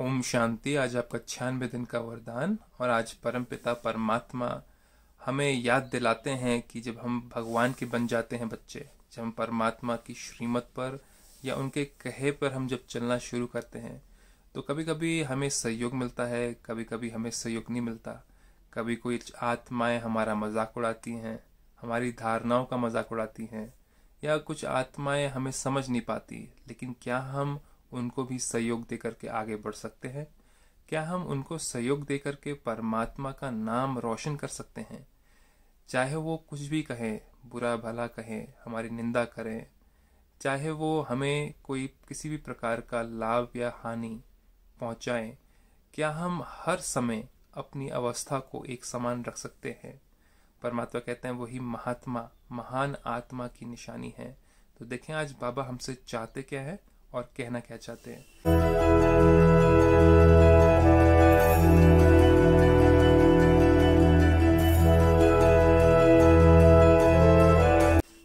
ओम शांति आज आपका छियानवे दिन का वरदान और आज परम पिता परमात्मा हमें याद दिलाते हैं कि जब हम भगवान के बन जाते हैं बच्चे जब हम परमात्मा की श्रीमत पर या उनके कहे पर हम जब चलना शुरू करते हैं तो कभी कभी हमें सहयोग मिलता है कभी कभी हमें सहयोग नहीं मिलता कभी कोई आत्माएं हमारा मजाक उड़ाती हैं हमारी धारणाओं का मजाक उड़ाती हैं या कुछ आत्माएं हमें समझ नहीं पाती लेकिन क्या हम उनको भी सहयोग दे करके आगे बढ़ सकते हैं क्या हम उनको सहयोग दे करके परमात्मा का नाम रोशन कर सकते हैं चाहे वो कुछ भी कहें बुरा भला कहें हमारी निंदा करें चाहे वो हमें कोई किसी भी प्रकार का लाभ या हानि पहुंचाएं क्या हम हर समय अपनी अवस्था को एक समान रख सकते हैं परमात्मा कहते हैं वही महात्मा महान आत्मा की निशानी है तो देखें आज बाबा हमसे चाहते क्या है और कहना क्या चाहते हैं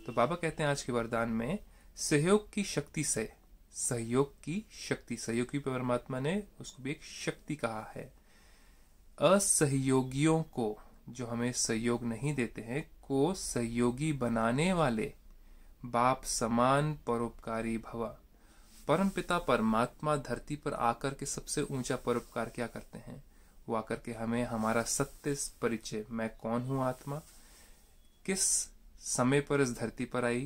तो बाबा कहते हैं आज के वरदान में सहयोग की शक्ति से सहयोग की शक्ति सहयोगी परमात्मा ने उसको भी एक शक्ति कहा है असहयोगियों को जो हमें सहयोग नहीं देते हैं को सहयोगी बनाने वाले बाप समान परोपकारी भवा परमपिता परमात्मा धरती पर आकर के सबसे ऊंचा परोपकार क्या करते हैं वो आकर के हमें हमारा सत्य परिचय मैं कौन हूं आत्मा किस समय पर इस धरती पर आई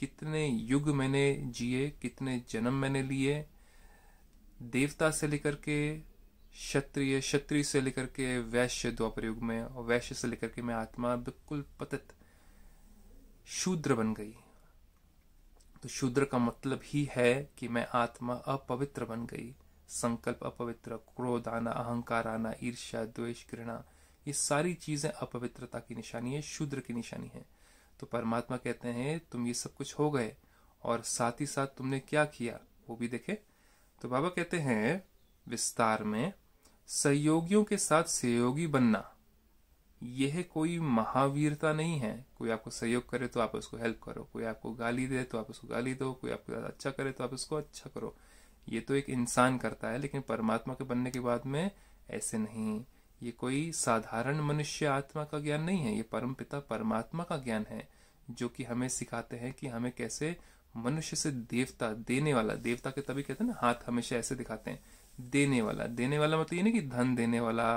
कितने युग मैंने जिए कितने जन्म मैंने लिए देवता से लेकर के क्षत्रिय क्षत्रिय से लेकर के वैश्य द्वापर युग में और वैश्य से लेकर के मैं आत्मा बिल्कुल पतित शूद्र बन गई तो शूद्र का मतलब ही है कि मैं आत्मा अपवित्र बन गई संकल्प अपवित्र क्रोध आना अहंकार आना ईर्ष्या द्वेष घृणा ये सारी चीजें अपवित्रता की निशानी है शूद्र की निशानी है तो परमात्मा कहते हैं तुम ये सब कुछ हो गए और साथ ही साथ तुमने क्या किया वो भी देखे तो बाबा कहते हैं विस्तार में सहयोगियों के साथ सहयोगी बनना यह कोई महावीरता नहीं है कोई आपको सहयोग करे तो आप उसको हेल्प करो कोई आपको गाली दे तो आप उसको गाली दो कोई आपके साथ अच्छा करे तो आप उसको अच्छा करो ये तो एक इंसान करता है लेकिन परमात्मा के बनने के बाद में ऐसे नहीं ये कोई साधारण मनुष्य आत्मा का ज्ञान नहीं है ये परम पिता परमात्मा का ज्ञान है जो कि हमें सिखाते हैं कि हमें कैसे मनुष्य से देवता देने वाला देवता के तभी कहते हैं ना हाथ हमेशा ऐसे दिखाते हैं देने वाला देने वाला मतलब ये नहीं कि धन देने वाला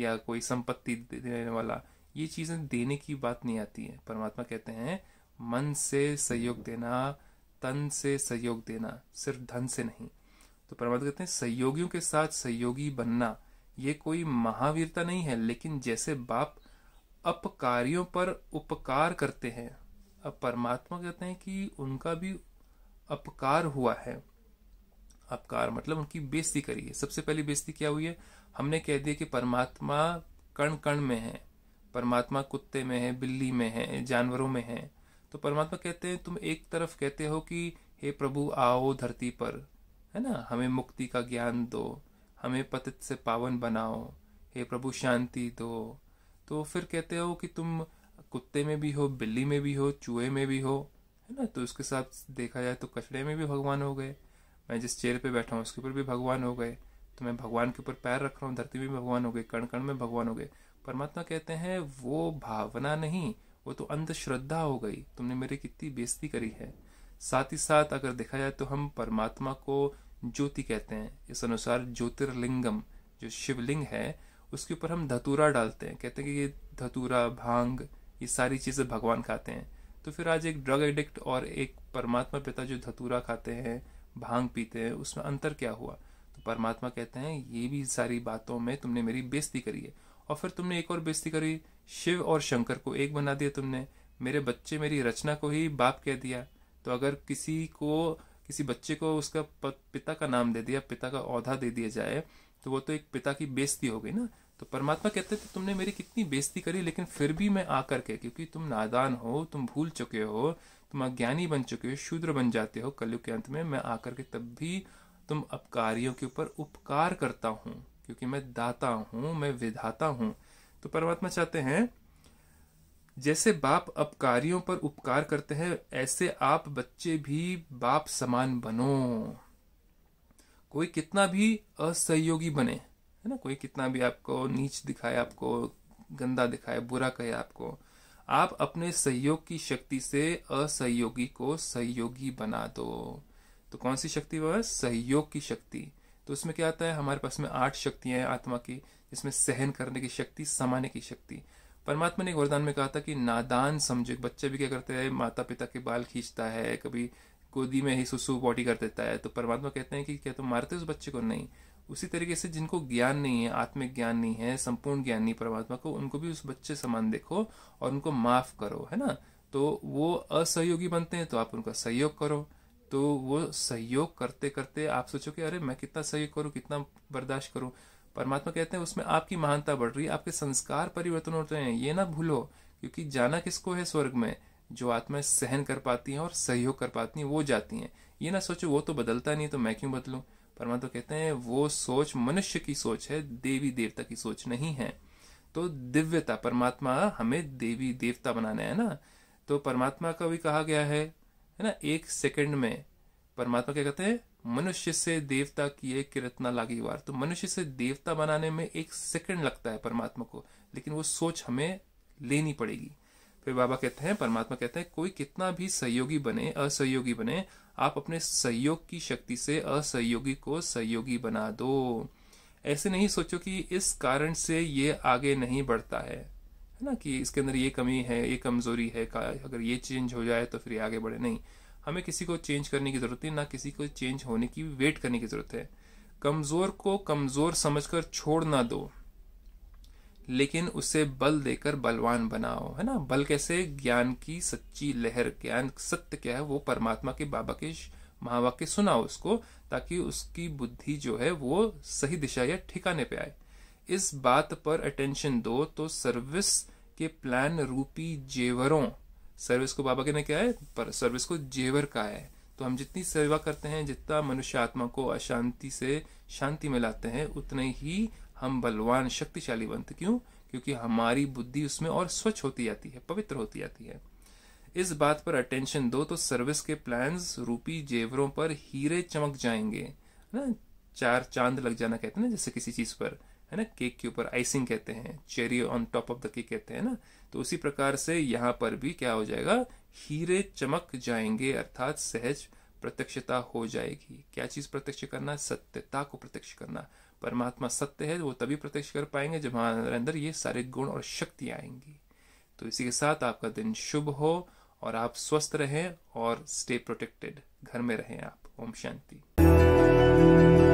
या कोई संपत्ति देने वाला ये चीज़ें देने की बात नहीं आती है परमात्मा कहते हैं मन से सहयोग देना तन से सहयोग देना सिर्फ धन से नहीं तो परमात्मा कहते हैं सहयोगियों के साथ सहयोगी बनना ये कोई महावीरता नहीं है लेकिन जैसे बाप अपकारियों पर उपकार करते हैं अब परमात्मा कहते हैं कि उनका भी अपकार हुआ है अपकार मतलब उनकी बेस्ती करी है सबसे पहली बेस्ती क्या हुई है हमने कह दिया कि परमात्मा कण कण में है परमात्मा कुत्ते में है बिल्ली में है जानवरों में है तो परमात्मा कहते हैं तुम एक तरफ कहते हो कि हे प्रभु आओ धरती पर है ना हमें मुक्ति का ज्ञान दो हमें पतित से पावन बनाओ हे प्रभु शांति दो तो फिर कहते हो कि तुम कुत्ते में भी हो बिल्ली में भी हो चूहे में भी हो है ना तो उसके साथ देखा जाए तो कचड़े में भी भगवान हो गए मैं जिस चेयर पे बैठा हूँ उसके ऊपर भी भगवान हो गए तो मैं भगवान के ऊपर पैर रख रहा हूँ धरती भी भगवान हो गए कण कण में भगवान हो गए परमात्मा कहते हैं वो भावना नहीं वो तो अंधश्रद्धा हो गई तुमने मेरी कितनी बेइज्जती करी है साथ ही साथ अगर देखा जाए तो हम परमात्मा को ज्योति कहते हैं इस अनुसार ज्योतिर्लिंगम जो शिवलिंग है उसके ऊपर हम धतूरा डालते हैं कहते हैं कि ये धतूरा भांग ये सारी चीज़ें भगवान खाते हैं तो फिर आज एक ड्रग एडिक्ट और एक परमात्मा पिता जो धतूरा खाते हैं भांग पीते हैं उसमें अंतर क्या हुआ तो परमात्मा कहते हैं ये भी सारी बातों में तुमने मेरी बेस्ती करी है और फिर तुमने एक और बेस्ती करी शिव और शंकर को एक बना दिया तुमने मेरे बच्चे मेरी रचना को ही बाप कह दिया तो अगर किसी को किसी बच्चे को उसका पिता का नाम दे दिया पिता का औधा दे दिया जाए तो वो तो एक पिता की बेस्ती हो गई ना तो परमात्मा कहते थे तुमने मेरी कितनी बेस्ती करी लेकिन फिर भी मैं आकर के क्योंकि तुम नादान हो तुम भूल चुके हो तुम अज्ञानी बन चुके हो शूद्र बन जाते हो कलयुग के अंत में मैं आकर के तब भी तुम अपकारियों के ऊपर उपकार करता हूँ क्योंकि मैं दाता हूँ मैं विधाता हूँ तो परमात्मा चाहते हैं जैसे बाप अपकारियों पर उपकार करते हैं ऐसे आप बच्चे भी बाप समान बनो कोई कितना भी असहयोगी बने है ना कोई कितना भी आपको नीच दिखाए आपको गंदा दिखाए बुरा कहे आपको आप अपने सहयोग की शक्ति से असहयोगी को सहयोगी बना दो तो कौन सी शक्ति वह सहयोग की शक्ति तो उसमें क्या आता है हमारे पास में आठ शक्तियां हैं आत्मा की जिसमें सहन करने की शक्ति समाने की शक्ति परमात्मा ने वरदान में कहा था कि नादान समझो बच्चे भी क्या करते हैं माता पिता के बाल खींचता है कभी गोदी में ही सुसु बॉडी कर देता है तो परमात्मा कहते हैं कि क्या तुम तो मारते उस बच्चे को नहीं उसी तरीके से जिनको ज्ञान नहीं है आत्मिक ज्ञान नहीं है संपूर्ण ज्ञान नहीं परमात्मा को उनको भी उस बच्चे समान देखो और उनको माफ करो है ना तो वो असहयोगी बनते हैं तो आप उनका सहयोग करो तो वो सहयोग करते करते आप सोचो कि अरे मैं कितना सहयोग करूँ कितना बर्दाश्त करूँ परमात्मा कहते हैं उसमें आपकी महानता बढ़ रही है आपके संस्कार परिवर्तन होते हैं ये ना भूलो क्योंकि जाना किसको है स्वर्ग में जो आत्माएं सहन कर पाती हैं और सहयोग कर पाती हैं वो जाती हैं ये ना सोचो वो तो बदलता नहीं तो मैं क्यों बदलूँ परमात्मा तो कहते हैं वो सोच मनुष्य की सोच है देवी देवता की सोच नहीं है तो दिव्यता परमात्मा हमें देवी देवता बनाना है ना तो परमात्मा का भी कहा गया है है ना एक सेकंड में परमात्मा क्या कहते हैं मनुष्य से देवता की एक किरतना लागी वार तो मनुष्य से देवता बनाने में एक सेकंड लगता है परमात्मा को लेकिन वो सोच हमें लेनी पड़ेगी फिर बाबा कहते हैं परमात्मा कहते हैं कोई कितना भी सहयोगी बने असहयोगी बने आप अपने सहयोग की शक्ति से असहयोगी को सहयोगी बना दो ऐसे नहीं सोचो कि इस कारण से ये आगे नहीं बढ़ता है है ना कि इसके अंदर ये कमी है ये कमजोरी है का अगर ये चेंज हो जाए तो फिर ये आगे बढ़े नहीं हमें किसी को चेंज करने की जरूरत है ना किसी को चेंज होने की वेट करने की जरूरत है कमजोर को कमजोर समझकर छोड़ ना दो लेकिन उसे बल देकर बलवान बनाओ है ना बल कैसे ज्ञान की सच्ची लहर ज्ञान सत्य क्या है वो परमात्मा के बाबा के महावाक्य सुनाओ उसको ताकि उसकी बुद्धि जो है वो सही दिशा या ठिकाने पे आए इस बात पर अटेंशन दो तो सर्विस के प्लान रूपी जेवरों सर्विस को बाबा के ने क्या है पर सर्विस को जेवर का है तो हम जितनी सेवा करते हैं जितना मनुष्य आत्मा को अशांति से शांति में लाते हैं उतने ही हम बलवान शक्तिशाली बनते क्यों क्योंकि हमारी बुद्धि उसमें और स्वच्छ होती जाती है पवित्र होती जाती है इस बात पर अटेंशन दो तो सर्विस के प्लान्स रूपी जेवरों पर हीरे चमक जाएंगे है ना चार चांद लग जाना कहते हैं ना जैसे किसी चीज पर है ना केक के ऊपर आइसिंग कहते हैं cherry on top of the cake कहते हैं ना तो उसी प्रकार से यहाँ पर भी क्या हो जाएगा हीरे चमक जाएंगे अर्थात सहज प्रत्यक्षता हो जाएगी क्या चीज प्रत्यक्ष करना सत्यता को प्रत्यक्ष करना परमात्मा सत्य है वो तभी प्रत्यक्ष कर पाएंगे जब हमारे अंदर ये सारे गुण और शक्ति आएंगी तो इसी के साथ आपका दिन शुभ हो और आप स्वस्थ रहें और स्टे प्रोटेक्टेड घर में रहें आप ओम शांति